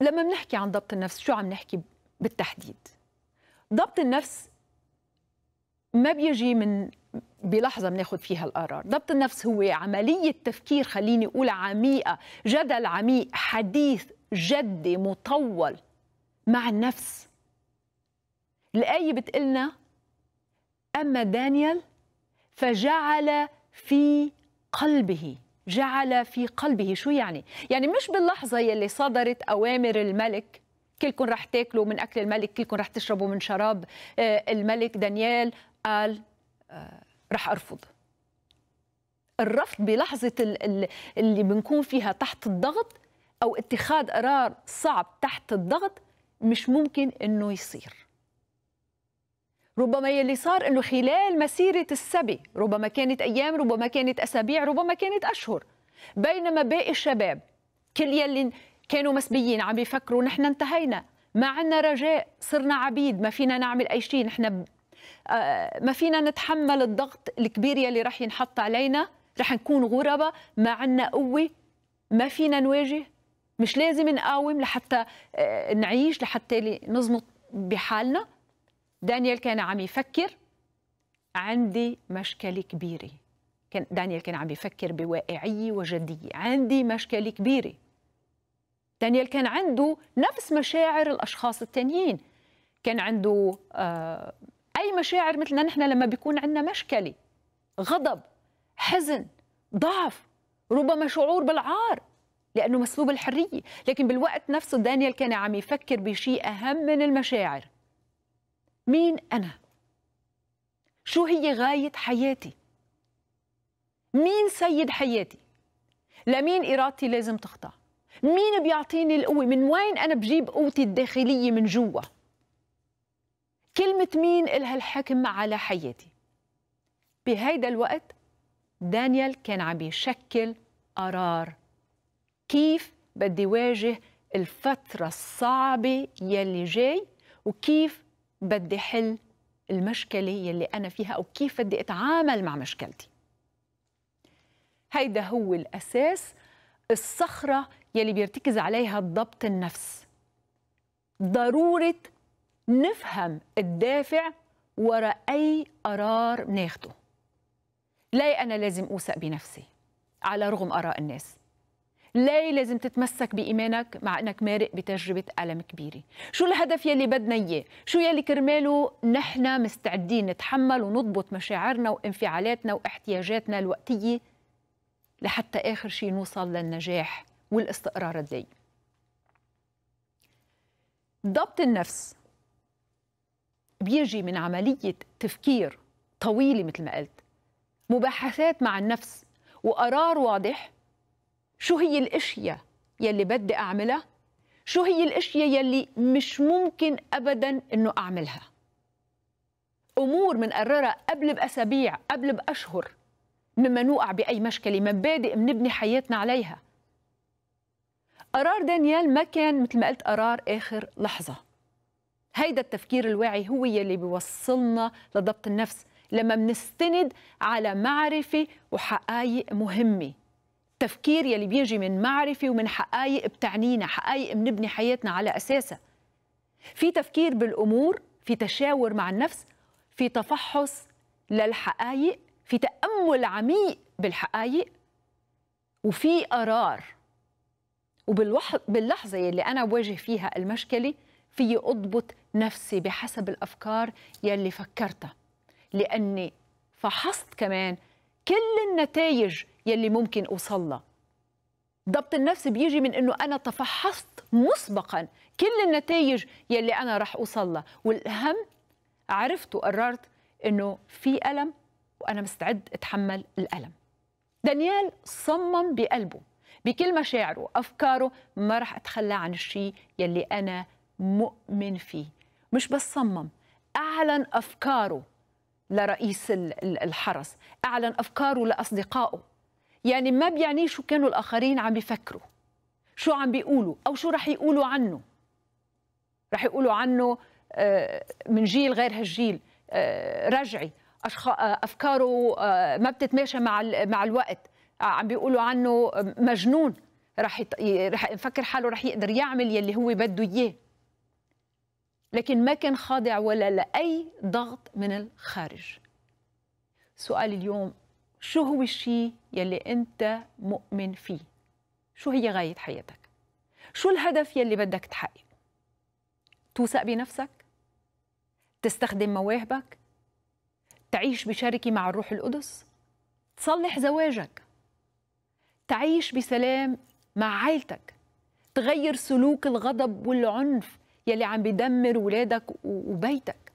لما بنحكي عن ضبط النفس شو عم نحكي بالتحديد ضبط النفس ما بيجي من بلحظة بناخد فيها القرار ضبط النفس هو عملية تفكير خليني أقول عميقة جدل عميق حديث جدي مطول مع النفس الآية بتقلنا أما دانيال فجعل في قلبه جعل في قلبه شو يعني يعني مش باللحظة يلي صدرت أوامر الملك كلكم رح تاكلوا من أكل الملك كلكم رح تشربوا من شراب آه، الملك دانيال قال آه، رح أرفض الرفض بلحظة اللي بنكون فيها تحت الضغط أو اتخاذ قرار صعب تحت الضغط مش ممكن أنه يصير ربما يلي صار انه خلال مسيره السبي ربما كانت ايام ربما كانت اسابيع ربما كانت اشهر بينما باقي الشباب كل يلي كانوا مسبيين عم بيفكروا نحن انتهينا ما عندنا رجاء صرنا عبيد ما فينا نعمل اي شيء نحن آه، ما فينا نتحمل الضغط الكبير يلي رح ينحط علينا رح نكون غرباء ما عندنا قوه ما فينا نواجه مش لازم نقاوم لحتى آه، نعيش لحتى نظبط بحالنا دانيال كان عم يفكر عندي مشكله كبيره كان دانيال كان عم يفكر بواقعيه وجديه عندي مشكله كبيره دانيال كان عنده نفس مشاعر الاشخاص التانيين كان عنده آه اي مشاعر مثلنا نحن لما بيكون عندنا مشكله غضب حزن ضعف ربما شعور بالعار لانه مسلوب الحريه لكن بالوقت نفسه دانيال كان عم يفكر بشيء اهم من المشاعر مين أنا؟ شو هي غاية حياتي؟ مين سيد حياتي؟ لمين إرادتي لازم تخضع؟ مين بيعطيني القوة؟ من وين أنا بجيب قوتي الداخلية من جوا؟ كلمة مين إلها الحكم على حياتي؟ بهيدا الوقت دانيال كان عم يشكل قرار كيف بدي واجه الفترة الصعبة يلي جاي وكيف بدي حل المشكله يلي انا فيها او كيف بدي اتعامل مع مشكلتي هيدا هو الاساس الصخره يلي بيرتكز عليها الضبط النفس ضروره نفهم الدافع ورا اي قرار بناخده لا انا لازم اوثق بنفسي على رغم اراء الناس ليه لازم تتمسك بإيمانك مع أنك مارق بتجربة ألم كبيرة شو الهدف يلي بدنا إياه شو يلي كرماله نحن مستعدين نتحمل ونضبط مشاعرنا وانفعالاتنا واحتياجاتنا الوقتية لحتى آخر شيء نوصل للنجاح والاستقرار الدائم ضبط النفس بيجي من عملية تفكير طويلة مثل ما قلت مباحثات مع النفس وقرار واضح شو هي الاشياء يلي بدي اعملها شو هي الاشياء يلي مش ممكن ابدا انه اعملها امور بنقررها قبل باسابيع قبل باشهر مما نوقع باي مشكله مبادئ بنبني حياتنا عليها قرار دانيال ما كان مثل ما قلت قرار اخر لحظه هيدا التفكير الواعي هو يلي بيوصلنا لضبط النفس لما بنستند على معرفه وحقائق مهمه التفكير يلي بيجي من معرفة ومن حقائق بتعنينا حقائق بنبني حياتنا على أساسها في تفكير بالأمور في تشاور مع النفس في تفحص للحقائق في تأمل عميق بالحقائق وفي قرار وباللحظة يلي أنا بواجه فيها المشكلة في أضبط نفسي بحسب الأفكار يلي فكرتها لأني فحصت كمان كل النتائج يلي ممكن أوصلها ضبط النفس بيجي من انه انا تفحصت مسبقا كل النتائج يلي انا رح اوصل لها والاهم عرفت وقررت انه في الم وانا مستعد اتحمل الالم دانيال صمم بقلبه بكل مشاعره وافكاره ما رح اتخلى عن الشيء يلي انا مؤمن فيه مش بس صمم اعلن افكاره لرئيس الحرس أعلن أفكاره لأصدقائه يعني ما بيعني شو كانوا الآخرين عم بيفكروا شو عم بيقولوا أو شو رح يقولوا عنه رح يقولوا عنه آه، من جيل غير هالجيل آه، رجعي آه، أفكاره ما بتتماشى مع مع الوقت عم بيقولوا عنه مجنون رح رح يفكر حاله رح يقدر يعمل يلي هو بده إياه لكن ما كان خاضع ولا لأي ضغط من الخارج سؤال اليوم شو هو الشيء يلي أنت مؤمن فيه شو هي غاية حياتك شو الهدف يلي بدك تحققه توثق بنفسك تستخدم مواهبك تعيش بشركة مع الروح القدس تصلح زواجك تعيش بسلام مع عائلتك تغير سلوك الغضب والعنف يلي عم بيدمر ولادك وبيتك